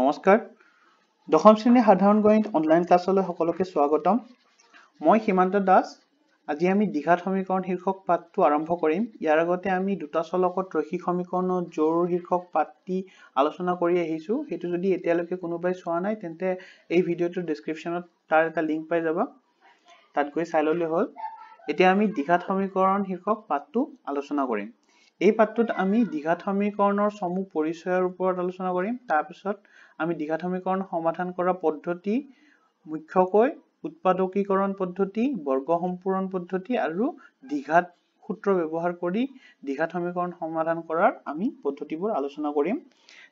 নমস্কাৰ দশম শ্ৰেণীৰ সাধাৰণ গণিত অনলাইন ক্লাছলৈ সকলোকে স্বাগতম মই সীমান্ত দাস আজি আমি দীঘাত সমীকৰণ শীৰ্ষক পাঠটো আৰম্ভ কৰিম ইয়াৰ আগতে আমি দুটা চলকত ৰৈষিক সমীকৰণৰ জৰুৰ শীৰ্ষক পাঠটি আলোচনা কৰি আহিছোঁ সেইটো যদি এতিয়ালৈকে কোনোবাই চোৱা নাই তেন্তে এই ভিডিঅ'টোৰ ডিছক্ৰিপশ্যনত তাৰ এটা লিংক পাই যাবা তাত গৈ চাই ল'লে হ'ল এতিয়া আমি দীঘাত সমীকৰণ শীৰ্ষক পাঠটো আলোচনা কৰিম এই পাঠটোত আমি দ্বিঘাত সমীকৰণৰ চমু পৰিচয়ৰ ওপৰত আলোচনা কৰিম তাৰপিছত আমি দ্বিঘাত সমীকৰণ সমাধান কৰা পদ্ধতি মুখ্যকৈ উৎপাদকীকৰণ পদ্ধতি বৰ্গ সম্পূৰণ পদ্ধতি আৰু দ্বিঘাত সূত্ৰ ব্যৱহাৰ কৰি দ্বিঘাত সমীকৰণ সমাধান কৰাৰ আমি পদ্ধতিবোৰ আলোচনা কৰিম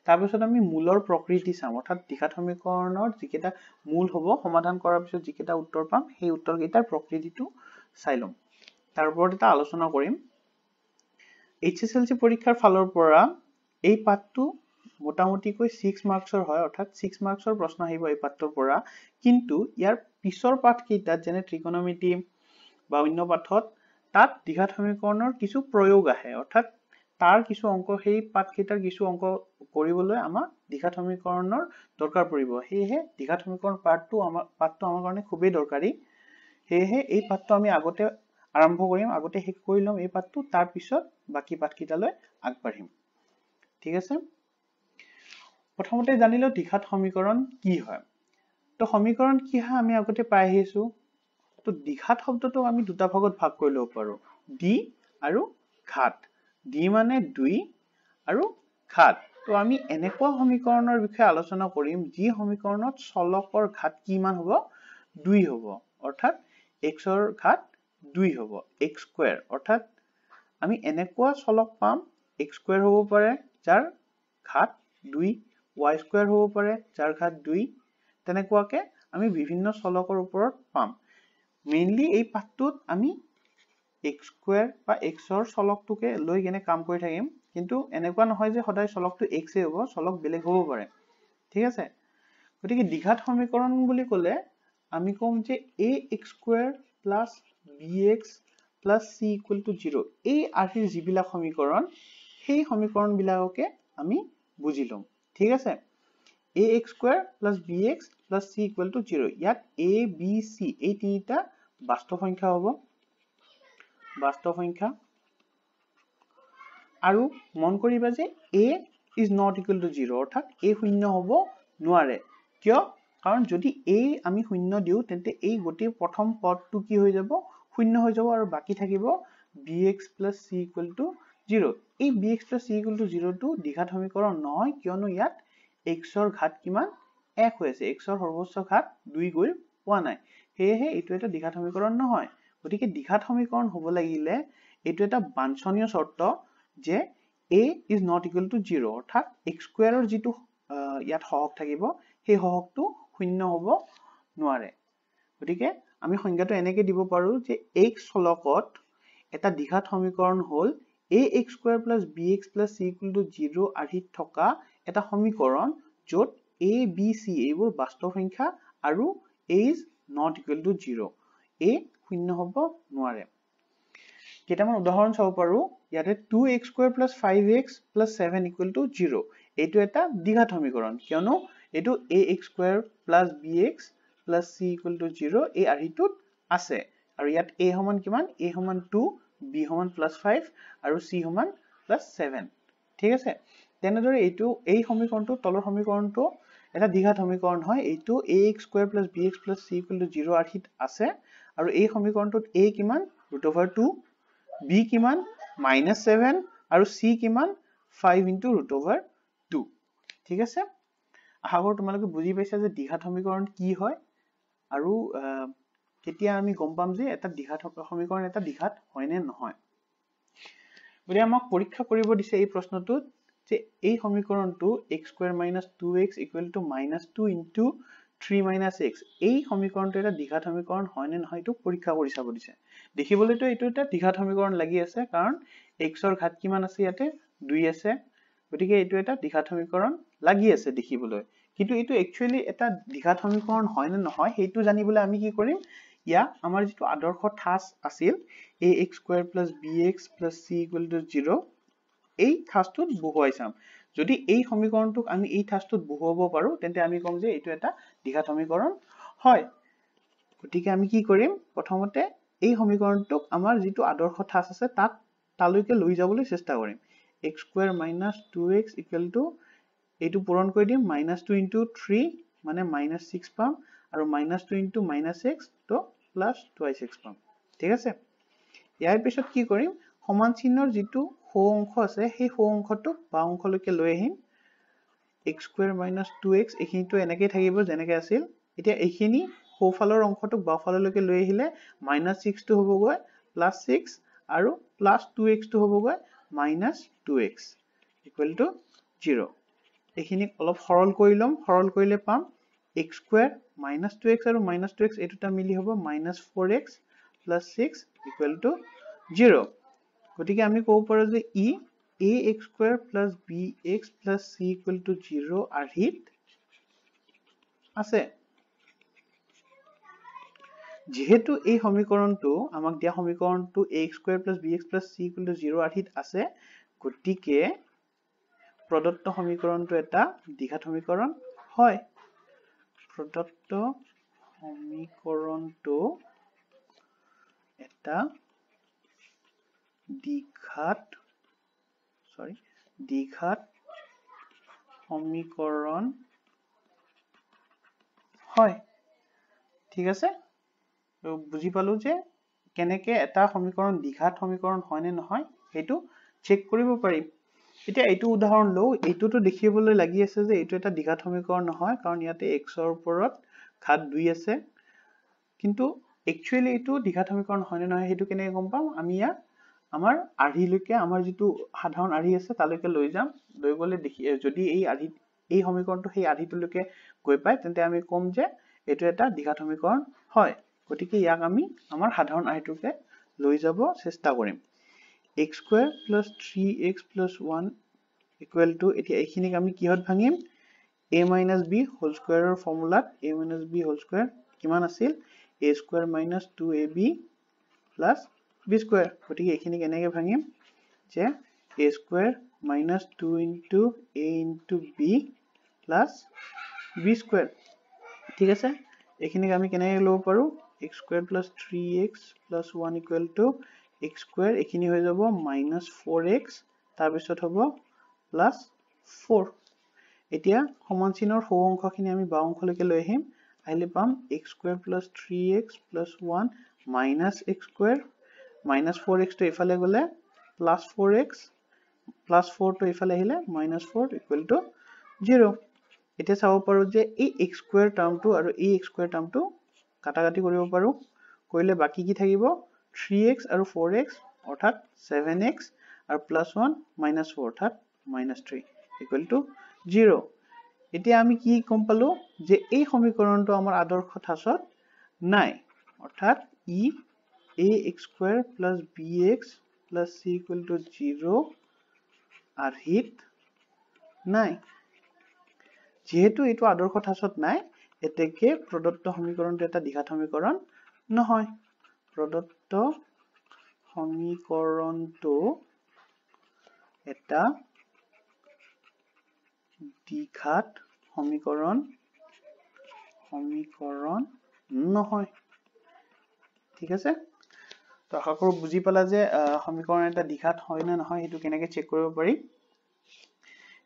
তাৰপিছত আমি মূলৰ প্ৰকৃতি চাম অৰ্থাৎ দ্বিঘাত সমীকৰণৰ যিকেইটা মূল হ'ব সমাধান কৰাৰ পিছত যিকেইটা উত্তৰ পাম সেই উত্তৰ কেইটাৰ প্ৰকৃতিটো চাই ল'ম তাৰ ওপৰত এটা আলোচনা কৰিম HSLC পৰীক্ষাৰ ফালৰ পৰা এই পাঠটো মোটামুটিকৈ 6 মাৰ্কছৰ হয় অৰ্থাৎ 6 মাৰ্কছৰ প্ৰশ্ন আহিব এই পাঠটোৰ পৰা কিন্তু ইয়াৰ পিছৰ পাঠকেইটা যেনে ত্ৰিকোণমিতি বা অন্য পাঠত তাত দ্বিঘাত সমীকৰণৰ কিছু প্ৰয়োগ আহে অৰ্থাৎ তাৰ কিছু অংক সেই পাঠকেইটাৰ কিছু অংক কৰিবলৈ আমাক দ্বিঘাত সমীকৰণৰ দৰকাৰ পৰিব সেয়েহে দ্বিঘাত সমীকৰণ পাঠটো আমাৰ পাঠটো আমাৰ কাৰণে খুবেই দৰকাৰী সেয়েহে এই পাঠটো আমি আগতে আৰম্ভ কৰিম আগতে শেষ কৰি লম এই পাটটো তাৰ পিছত বাকি পাট আগবাঢ়িম ঠিক আছে প্ৰথমতে জানিলো দিঘাত সমীকৰণ কি হয় তো সমীকৰণ কি হয় আমি আগতে পাই আহিছো তো দিঘাত শব্দটোক আমি দুটা ভাগত ভাগ কৰি লব পাৰো দি আৰু ঘাট দি মানে দুই আৰু ঘাট তো আমি এনেকুৱা সমীকৰণৰ বিষয়ে আলোচনা কৰিম যি সমীকৰণত চলকৰ ঘাট কিমান হব দুই হব অৰ্থাৎ এক্সৰ ঘাট 2 হব x স্কয়ার অর্থাৎ আমি এনেকুয়া চলক পাম x স্কয়ার হব পারে যার ঘাত 2 y স্কয়ার হব পারে যার ঘাত 2 তেনেকুয়াকে আমি বিভিন্ন চলকর উপর পাম মেইনলি এই পাঠটোত আমি x স্কয়ার বা x অর চলকটুকে লৈ গেনে কাম কৰি থাকিম কিন্তু এনেকুয়া নহয় যে সদায় চলকটো x এ হব চলক বেলেগ হব পারে ঠিক আছে গটিকে দ্বিঘাত সমীকরণ বুলি কলে আমি কম যে ax square plus bx plus c equal to 0 ए आखिर जिबिला समीकरण हे समीकरण बिलाओ के आमी बुझिलम ठीक আছে ax square plus bx plus c equal to 0 यात a b c ए तीनटा वास्तव संख्या होबो वास्तव संख्या आरो मन करिबा जे a is not equal to 0 अर्थात a शून्य होबो नुवारे क्यों कारण जदि a आमी शून्य दियो तेंते ए गोटे प्रथम पद टु की होइ जाबो শূন্য হৈ যাব আৰু বাকী থাকিব bx c 0 এই bx c 0 টো দ্বিঘাত সমীকৰণ নহয় কিয়নো ইয়াত x ৰ ঘাত কিমান 1 হৈ আছে x ৰ সৰ্বোচ্চ ঘাত 2 গৈ পোৱা নাই হেহে এটো এটা দ্বিঘাত সমীকৰণ নহয় গতিকে দ্বিঘাত সমীকৰণ হ'ব লাগিলে এইটো এটা বাঞ্চনীয় চৰ্ত যে a is not equal to 0 অৰ্থাৎ x স্কোয়াৰৰ যেটো ইয়াত সহগ থাকিব সেই সহগটো শূন্য হ'ব নোৱাৰে গতিকে আমি সংজ্ঞাটো এনেকে দিব পাৰো যে x চলকত এটা দিঘাত সমীকৰণ হল ax2 bx c 0 আৰ্হিত থকা এটা সমীকৰণ যত a b c এইবোৰ বাস্তৱ সংখ্যা আৰু a is not equal to 0 a শূন্য হ'ব নোৱাৰে কেইটামান উদাহৰণ চাব পাৰো ইয়াতে 2x2 5x 7 equal to 0 এইটো এটা দিঘাত সমীকৰণ কিয়নো এইটো ax2 bx plus c equal to 0 এই আৰিটোত আছে আৰু ইয়াত a সমান কিমান a সমান 2 b সমান +5 আৰু c সমান +7 ঠিক আছে তেনেদৰে এইটো এই সমীকৰণটো তলৰ সমীকৰণটো এটা দিঘা সমীকৰণ হয় এইটো ax2 bx c 0 আৰিট আছে আৰু এই সমীকৰণটোত a কিমান √2 b কিমান -7 আৰু c কিমান 5 √2 ঠিক আছে আশা কৰোঁ তোমালোকে বুজি পাইছা যে দিঘা সমীকৰণ কি হয় আৰু কেতিয়া আমি গম পাম যে এটা দিঘাত সমীকৰণ এটা দিঘাত হয় নে নহয় গতিকে আমাক পৰীক্ষা কৰিব দিছে এই প্ৰশ্নটোত যে এই সমীকৰণটো x square minus two x equal to minus two into three minus x এই সমীকৰণটো এটা দিঘাত সমীকৰণ হয় নে নহয় এইটো পৰীক্ষা কৰি চাব দিছে দেখিবলৈতো এইটো এটা দিঘাত সমীকৰণ লাগি আছে কাৰণ এক্সৰ ঘাট কিমান আছে ইয়াতে দুই আছে গতিকে এইটো এটা দিঘাত সমীকৰণ লাগি আছে দেখিবলৈ কিন্তু এইটো একচুয়ালি এটা দ্বিঘাত সমীকৰণ হয় নে নহয় সেইটো জানিবলৈ আমি কি কৰিম ইয়া আমাৰ যিটো আদৰ্শ ঠাঁচ আছিল a x square plus b x plus c equal to zero এই থাসটোত বহুয়াই চাম যদি এই সমীকৰণটোক আমি এই ঠাঁচটোত বহুৱাব পাৰো তেন্তে আমি কম যে এইটো এটা দ্বিঘাত সমীকৰণ হয় গতিকে আমি কি কৰিম প্ৰথমতে এই সমীকৰণটোক আমাৰ যিটো আদৰ্শ ঠাঁচ আছে তাত তালৈকে লৈ যাবলৈ চেষ্টা কৰিম x square minus two x equal to এইটো পূৰণ কৰি দিম মাইনাছ টু ইনটু থ্ৰী মানে মাইনাছ ছিক্স পাম আৰু minus two into minus x তো প্লাছ টুৱাই ছিক্স পাম ঠিক আছে ইয়াৰ পিছত কি কৰিম সমান চিহ্নৰ যিটো সৌ অংশ আছে সেই সৌ অংশটো বাওঁ অংশলৈকে লৈ আহিম x square minus two x এইখিনিটো এনেকেই থাকিব যেনেকৈ আছিল এতিয়া এইখিনি সৌফালৰ অংশটোক বাওঁফাললৈকে লৈ আহিলে মাইনাছ ছিক্সটো হ'বগৈ প্লাছ ছিক্স আৰু প্লাছ টু এক্সটো হ'বগৈ minus two x equal to zero' এখিনিক অলপ সৰল কৰি লম সৰল কৰিলে পাম x2 2x আৰু -2x এটুটা মিলি হ'ব -4x 6 0 গটিকে আমি ক'ব পাৰো যে e ax2 bx c 0 R হিত আছে যিহেতু এই সমীকৰণটো আমাক দিয়া সমীকৰণটো ax2 bx c 0 আৰ হিত আছে গতিকে প্রদত্ত সমীকরণটো এটা দ্বিঘাত সমীকরণ হয় প্রদত্ত সমীকরণটো এটা দ্বিঘাত সরি দ্বিঘাত সমীকরণ হয় ঠিক আছে বুঝি পালো যে কেনেকে এটা সমীকরণ দ্বিঘাত সমীকরণ হয় নে নহয় সেইটো চেক করব পাৰিম এতিয়া এইটো উদাহৰণ লও এইটোতো দেখিবলৈ লাগি আছে যে এইটো এটা দ্বিঘাত সমীকৰণ নহয় কাৰণ ইয়াতে x এৰ উপৰত খাত 2 আছে কিন্তু একচুয়ালি এইটো দ্বিঘাত সমীকৰণ হয় নে নহয় সেইটো কেনেকে গম পাম আমি ইয়াক আমাৰ আৰ্হিলৈকে আমাৰ যিটো সাধাৰণ আৰ্হি আছে তালৈকে লৈ যাম লৈ গলে দেখি যদি এই আৰ্হি এই সমীকৰণটো সেই আৰ্হিটোলৈকে গৈ পায় তেন্তে আমি কম যে এইটো এটা দ্বিঘাত সমীকৰণ হয় গতিকে ইয়াক আমি আমাৰ সাধাৰণ আৰ্হিটোকে লৈ যাব চেষ্টা কৰিম x square plus 3x plus 1 equal to এতিয়া এখিনি আমি কিহত ভাঙিম a minus b whole square ৰ ফৰ্মুলাত a minus b whole square কিমান আছিল a square minus 2ab plus b square গতিকে এখিনি এনেকে ভাঙিম যে a square minus 2 into a into b plus b square ঠিক আছে এখিনি আমি কেনে লব পাৰো x square plus 3x plus 1 equal to x square ekini hoye jabo minus 4x tar bisot hobo plus 4 etia koman chinor ho onkho kini ami ba onkho leke loi him aile pam x square plus 3x plus 1 minus x square minus 4x to ifale gole plus 4x plus 4 to ifale hile minus 4 equal to 0 এতে চাও পাৰো যে এই x square টাৰ্মটো আৰু এই x square টাৰ্মটো কাটাকাটি কৰিব পাৰো কইলে বাকি কি থাকিব 3x আৰু 4x অৰ্থাৎ 7x আৰু +1 4 অৰ্থাৎ -3 0 এতিয়া আমি কি কম পালো যে এই সমীকৰণটো আমাৰ আদৰ্শ থাছত নাই অৰ্থাৎ e ax2 bx c 0 R হিত নাই যেহেতু এটো আদৰ্শ থাছত নাই এতেকে প্ৰদত্ত সমীকৰণটো এটা দ্বিঘাত সমীকৰণ নহয় প্ৰদত্ত উক্ত সমীকৰণটো এটা দ্বিঘাত সমীকৰণ সমীকৰণ নহয় ঠিক আছে তো আশা কৰো বুজি পালা যে আহ সমীকৰণ এটা দ্বিঘাত হয় নে নহয় সেইটো কেনেকে চেক কৰিব পাৰি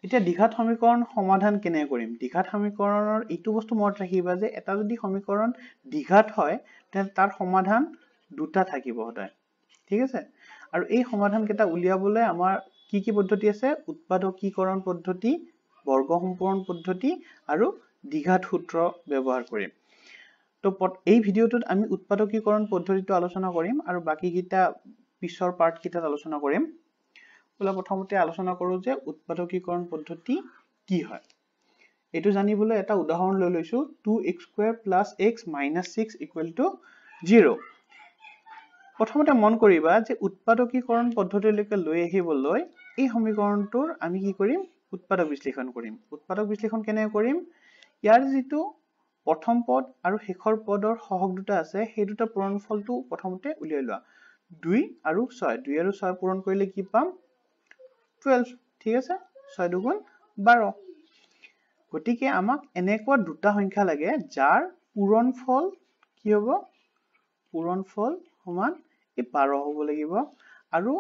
এতিয়া দ্বিঘাত সমীকৰণ সমাধান কেনে কৰিম দ্বিঘাত সমীকৰণৰ এইটো বস্তু মনত ৰাখিবা যে এটা যদি সমীকৰণ দ্বিঘাত হয় তেন্তে তাৰ সমাধান দুটা থাকিব সদায় ঠিক আছে আৰু এই সমাধানকেইটা উলিয়াবলৈ আমাৰ কি কি পদ্ধতি আছে উৎপাদকীকৰণ পদ্ধতি বৰ্গ সম্পূৰণ পদ্ধতি আৰু দীঘাত সূত্ৰ ব্যৱহাৰ কৰিম ত এই ভিডিঅ'টোত আমি উৎপাদকীকৰণ পদ্ধতিটো আলোচনা কৰিম আৰু বাকীকেইটা পিছৰ পাৰ্টকেইটাত আলোচনা কৰিম বোলে প্ৰথমতে আলোচনা কৰোঁ যে উৎপাদকীকৰণ পদ্ধতি কি হয় এইটো জানিবলৈ এটা উদাহৰণ লৈ লৈছো two x square plus x minus six equal to zero' প্ৰথমতে মন কৰিবা যে উৎপাদকীকৰণ পদ্ধতিলৈকে লৈ আহিবলৈ এই সমীকৰণটোৰ আমি কি কৰিম উৎপাদক বিশ্লেষণ কৰিম উৎপাদক বিশ্লেষণ কেনেকৈ কৰিম ইয়াৰ যিটো প্ৰথম পদ আৰু শেষৰ পদৰ সহগ দুটা আছে সেই দুটা ফলটো প্ৰথমতে উলিয়াই লোৱা দুই আৰু ছয় দুই আৰু ছয় পূৰণ কৰিলে কি পাম টুৱেলভ ঠিক আছে ছয় দুগুণ বাৰ গতিকে আমাক এনেকুৱা দুটা সংখ্যা লাগে যাৰ পূৰণ ফল কি হ'ব পূৰণ ফল সমান এই পাৰ হ'ব লাগিব আৰু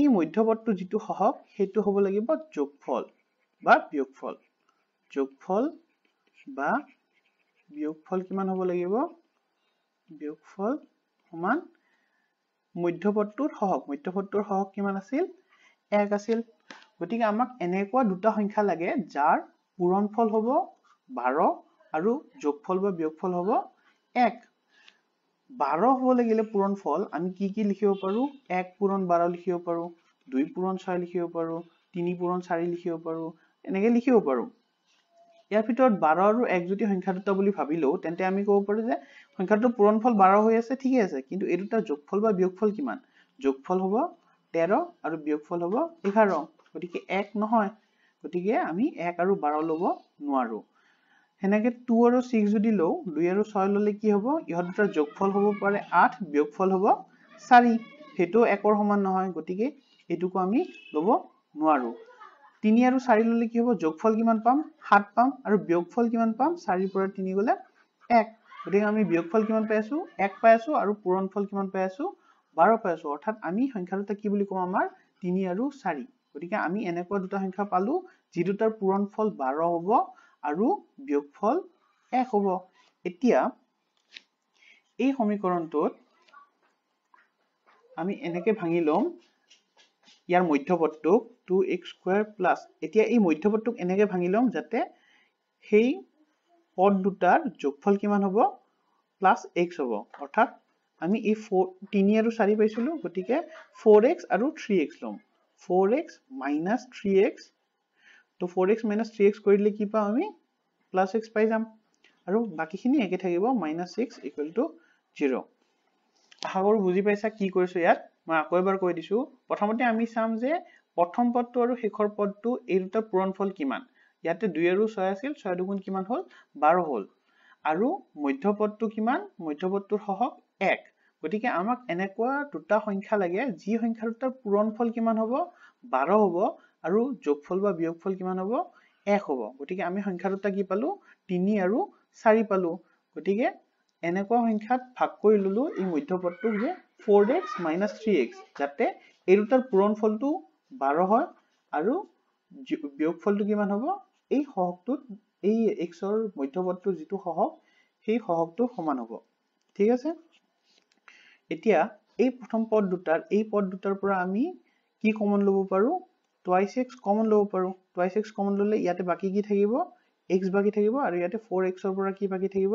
এই মধ্যপদটো যিটো সহক সেইটো হ'ব লাগিব যোগফল বা বিয়োগফল যোগফল বা বিয়োগফল কিমান হ'ব লাগিব বিয়োগফল সমান মধ্যপদটোৰ সহক মধ্যপদটোৰ সহক কিমান আছিল এক আছিল গতিকে আমাক এনেকুৱা দুটা সংখ্যা লাগে যাৰ পূৰণফল হ'ব বাৰ আৰু যোগফল বা বিয়োগফল হ'ব এক 12 হব লাগিলে পূৰণ ফল আমি কি কি লিখিব পাৰো 1 পূৰণ 12 লিখিব পাৰো 2 পূৰণ 6 লিখিব পাৰো 3 পূৰণ 4 লিখিব পাৰো এনেকে লিখিব পাৰো ইয়াৰ ভিতৰত 12 আৰু 1 যদি সংখ্যা দুটা বুলি ভাবিলো তেন্তে আমি কব পাৰো যে সংখ্যাটো পূৰণ ফল 12 হৈ আছে ঠিকই আছে কিন্তু এই দুটা যোগফল বা বিয়োগফল কিমান যোগফল হ'ব 13 আৰু বিয়োগফল হ'ব 11 গতিকে 1 নহয় গতিকে আমি 1 আৰু 12 লব নোৱাৰো এনেকে 2 আৰু 6 যদি লওঁ দুই আৰু ছয় ললে কি হ'ব ইহঁত ইহতৰ যোগফল হ'ব পাৰে 8 বিয়োগফল হ'ব চাৰি সেইটো একৰ সমান নহয় গতিকে এইটোকো আমি লব নোৱাৰো তিনি আৰু চাৰি ললে কি হ'ব যোগফল কিমান পাম সাত পাম আৰু বিয়োগফল কিমান পাম চাৰিৰ পৰা তিনি গলে এক গতিকে আমি বিয়োগফল কিমান পাই আছো এক পাই আছো আৰু পূৰণ ফল কিমান পাই আছো বাৰ পাই আছো অৰ্থাৎ আমি সংখ্যা সংখ্যাটো কি বুলি কম আমাৰ তিনি আৰু চাৰি গতিকে আমি এনেকুৱা দুটা সংখ্যা পালো যিটোৰ ফল বাৰ হ'ব আৰু বিয়োগফল 1 হ'ব এতিয়া এই সমীকৰণটোত আমি এনেকে ভাঙি লম ইয়াৰ মধ্যবর্তক 2x2 এতিয়া এই মধ্যবর্তক এনেকে ভাঙি লম যাতে সেই পদ দুটার যোগফল কিমান হ'ব x হ'ব অর্থাৎ আমি এই 4 3 আৰু 4 পাইছিলোঁ গতিকে 4x আৰু 3x লম 4x 3x তো four x minus three x করলে কি পাম আমি প্লাস এক্স পাই যাব আর বাকিখি একে থাকবে minus x equal to zero আশা করো বুঝি পাইছা কি করছো ইয়াত মানে আকো এবার কে দিছো প্রথমতে আমি চাম যে প্রথম পদটো আর শেষর পদটো এই দুটার পূরণফল কি ইয়াতে দুই আৰু ছয় আছিল ছয় দুগুণ কিমান হল বাৰ হল আৰু মধ্য পদটো কিমান মধ্য পদটোৰ সহক এক গতিকে আমাক এনেকুৱা দুটা সংখ্যা লাগে যি সংখ্যা দুটাৰ পূৰণফল কি হব বাৰ হব আৰু যোগফল বা বিয়োগফল কিমান হ'ব এক হ'ব গতিকে আমি সংখ্যা দুটা কি পালো তিনি আৰু চাৰি পালো গতিকে এনেকুৱা সংখ্যাত ভাগ কৰি ললো এই মধ্যপদটো যে 4x 3x যাতে এই দুটাৰ পূৰণ ফলটো বাৰ হয় আৰু বিয়োগফলটো কিমান হ'ব এই সহগটো এই x ৰ যিটো যেটো সহগ সেই সহগটো সমান হ'ব ঠিক আছে এতিয়া এই প্ৰথম পদ দুটাৰ এই পদ দুটাৰ পৰা আমি কি কমন লব পাৰো টুৱাইছ এক্স কমন ল'ব পাৰোঁ টুৱাইছ এক্স কমন ল'লে ইয়াতে বাকী কি থাকিব এক্স বাকী থাকিব আৰু ইয়াতে ফ'ৰ এক্সৰ পৰা কি বাকী থাকিব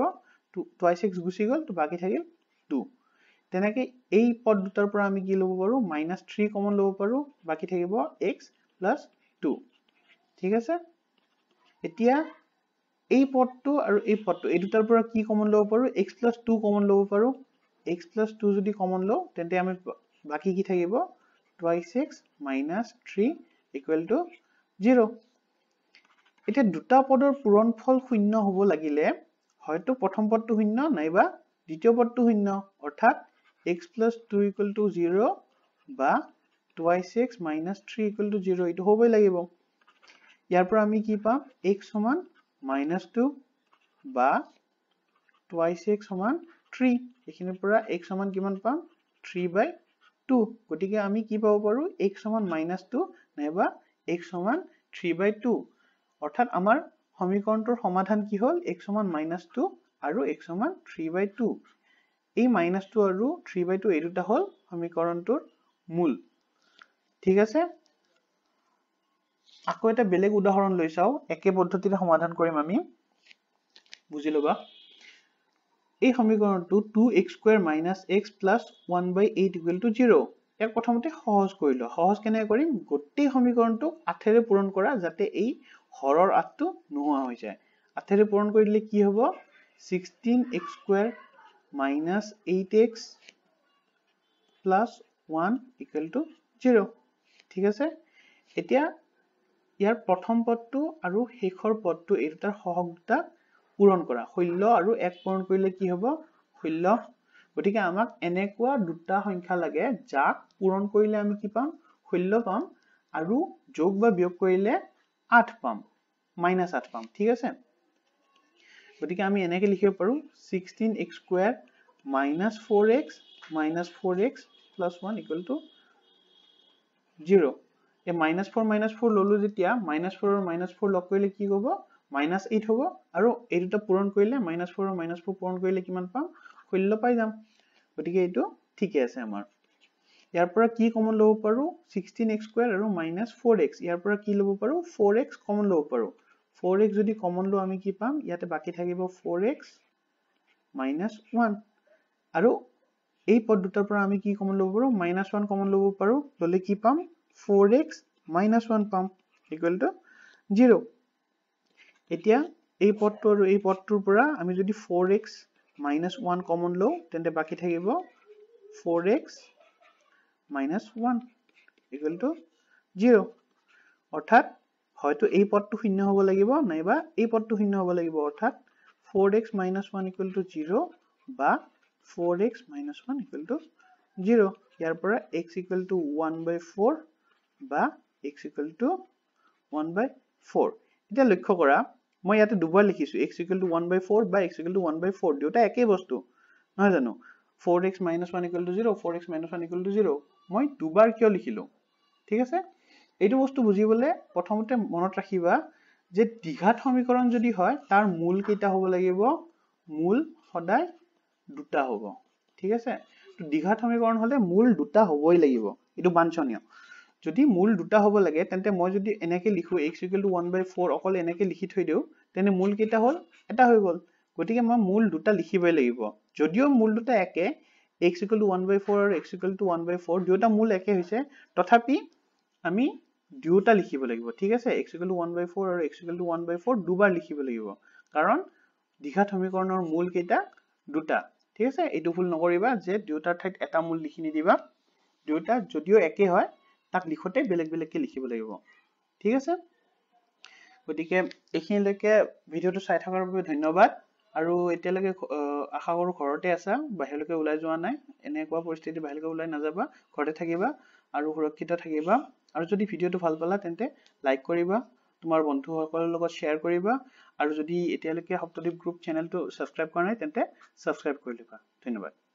টুৱাইছ এক্স গুচি গ'ল তো বাকী থাকিল টু তেনেকৈ এই পদ দুটাৰ পৰা আমি কি ল'ব পাৰোঁ মাইনাছ থ্ৰী কমন ল'ব পাৰোঁ বাকী থাকিব এক্স প্লাছ টু ঠিক আছে এতিয়া এই পদটো আৰু এই পদটো এই দুটাৰ পৰা কি কমন ল'ব পাৰোঁ এক্স প্লাছ টু কমন ল'ব পাৰোঁ এক্স প্লাছ টু যদি কমন লওঁ তেন্তে আমি বাকী কি থাকিব twice x minus three equal to zero এটা দুটা পদর পূরণ ফল শূন্য হব লাগিলে হয়তো প্রথম পদটো শূন্য নাইবা দ্বিতীয় পদটো শূন্য অর্থাৎ x plus two equal to zero বা twice x minus three equal to zero এইটা হবই লাগিব ইয়ারপর আমি কি পাম এক্স সমান মাইনাস টু বা টুয়াইস এক্স সমান থ্রি এখিনিরপর এক্স সমান কিমান পাম থ্রি বাই টু গতি আমি কি পাব পাৰো এক্স সমান মাইনাস টু নাইবা x সমান 3 বাই 2 অৰ্থাৎ আমাৰ সমীকৰণটোৰ সমাধান কি হল x সমান -2 আৰু x সমান 3 বাই 2 এই -2 আৰু 3 বাই এই দুটা হল সমীকৰণটোৰ মূল ঠিক আছে আকৌ এটা বেলেগ উদাহৰণ লৈ চাও একে পদ্ধতিৰে সমাধান কৰিম আমি বুজি লবা এই সমীকৰণটো 2x2 x 1/8 0 ইয়াক প্ৰথমতে সহজ কৰিলো সহজ কেনেকে কৰিম গোটেই সমীকৰণটোক আঠেৰে পূৰণ কৰা যাতে এই হৰৰ আঠটো নোহোৱা হৈ যায় আঠেৰে পূৰণ কৰিলে কি হব sixteen x square minus eight x plus one equal to zero' ঠিক আছে এতিয়া ইয়াৰ প্ৰথম পদটো আৰু শেষৰ পদটো এই দুটাৰ সহ দুটা পূৰণ কৰা ষোল্ল আৰু এক পূৰণ কৰিলে কি হব ষোল্ল গতিকে আমাক এনেকুৱা দুটা সংখ্যা লাগে যাক পূৰণ কৰিলে আমি কি পাম শূন্য পাম আৰু যোগ বা বিয়োগ কৰিলে আঠ পাম মাইনাছ আঠ পাম ঠিক আছে গতিকে আমি এনেকে লিখিব পাৰো sixteen x square minus four x minus four x plus one equal to zero' এই মাইনাছ ফ'ৰ মাইনাছ ফ'ৰ ললো যেতিয়া মাইনাছ ফ'ৰ আৰু মাইনাছ ফ'ৰ লগ কৰিলে কি হ'ব মাইনাছ এইট হ'ব আৰু এই দুটা পূৰণ কৰিলে মাইনাছ ফ'ৰ আৰু মাইনাছ ফ'ৰ পূৰণ কৰিলে কিমান পাম ষোল্ল পাই যাম গতিকে এইটো ঠিকে আছে আমাৰ ইয়াৰ পৰা কি কমন ল'ব পাৰোঁ ছিক্সটিন এক্স স্কুৱাৰ আৰু মাইনাছ ফ'ৰ এক্স ইয়াৰ পৰা কি ল'ব পাৰোঁ ফ'ৰ এক্স কমন ল'ব পাৰোঁ ফ'ৰ এক্স যদি কমন লওঁ আমি কি পাম ইয়াতে বাকী থাকিব ফ'ৰ এক্স মাইনাছ ওৱান আৰু এই পদ দুটাৰ পৰা আমি কি কমন ল'ব পাৰোঁ মাইনাছ ওৱান কমন ল'ব পাৰোঁ ল'লে কি পাম ফ'ৰ এক্স মাইনাছ ওৱান পাম ইকুৱেল টু জিৰ' এতিয়া এই পদটো আৰু এই পদটোৰ পৰা আমি যদি four x minus one common লো তেনে বাকি থাকিব four x minus one equal to zero অর্থাৎ হয়তো এই পদটো শূন্য হব লাগিব নাইবা এই পদটো শূন্য হব লাগিব অর্থাৎ four x minus one equal to zero বা four x minus one equal to zero ইয়াৰ পৰা x equal to one by four বা x equal to one by four এতিয়া লক্ষ্য কৰা মই ইয়াতে দুবাৰ লিখিছো x 1/4 বা x 1/4 দুটা একেই বস্তু নহয় জানো 4x 1 0 4x 1 0 মই দুবাৰ কিয় লিখিলো ঠিক আছে এইটো বস্তু বুজিবলে প্ৰথমতে মনত ৰাখিবা যে দ্বিঘাত সমীকৰণ যদি হয় তাৰ মূল কেইটা হ'ব লাগিব মূল সদায় দুটা হ'ব ঠিক আছে দ্বিঘাত সমীকৰণ হ'লে মূল দুটা হ'বই লাগিব এইটো বাঞ্ছনীয় যদি মূল দুটা হ'ব লাগে তেন্তে মই যদি এনেকে লিখো x equal to one by four অকল এনেকৈ লিখি থৈ দিওঁ তেনে মূল কেইটা হল এটা হৈ গল গতিকে মই মূল দুটা লিখিবই লাগিব যদিও মূল দুটা একে x 1/4 আৰু x 1/4 দুটা মূল একে হৈছে তথাপি আমি দুটা লিখিব লাগিব ঠিক আছে x 1/4 আৰু x 1/4 দুবাৰ লিখিব লাগিব কাৰণ দিঘা সমীকৰণৰ মূল কেইটা দুটা ঠিক আছে এইটো ভুল নকৰিবা যে দুটাৰ ঠাইত এটা মূল লিখিনি দিবা দুয়োটা যদিও একে হয় তাক লিখোতে বেলেগ বেলেগকে লিখিব লাগিব ঠিক আছে গতিকে এইখিনিলৈকে ভিডিঅ'টো চাই থকাৰ বাবে ধন্যবাদ আৰু এতিয়ালৈকে আশা কৰোঁ ঘৰতে আছা বাহিৰলৈকে ওলাই যোৱা নাই এনেকুৱা পৰিস্থিতি বাহিৰলৈকে ওলাই নাযাবা ঘৰতে থাকিবা আৰু সুৰক্ষিত থাকিবা আৰু যদি ভিডিঅ'টো ভাল পালা তেন্তে লাইক কৰিবা তোমাৰ বন্ধুসকলৰ লগত শ্বেয়াৰ কৰিবা আৰু যদি এতিয়ালৈকে সপ্তদ্বীপ গ্ৰুপ চেনেলটো ছাবস্ক্ৰাইব কৰা নাই তেন্তে ছাবস্ক্ৰাইব কৰি ল'বা ধন্যবাদ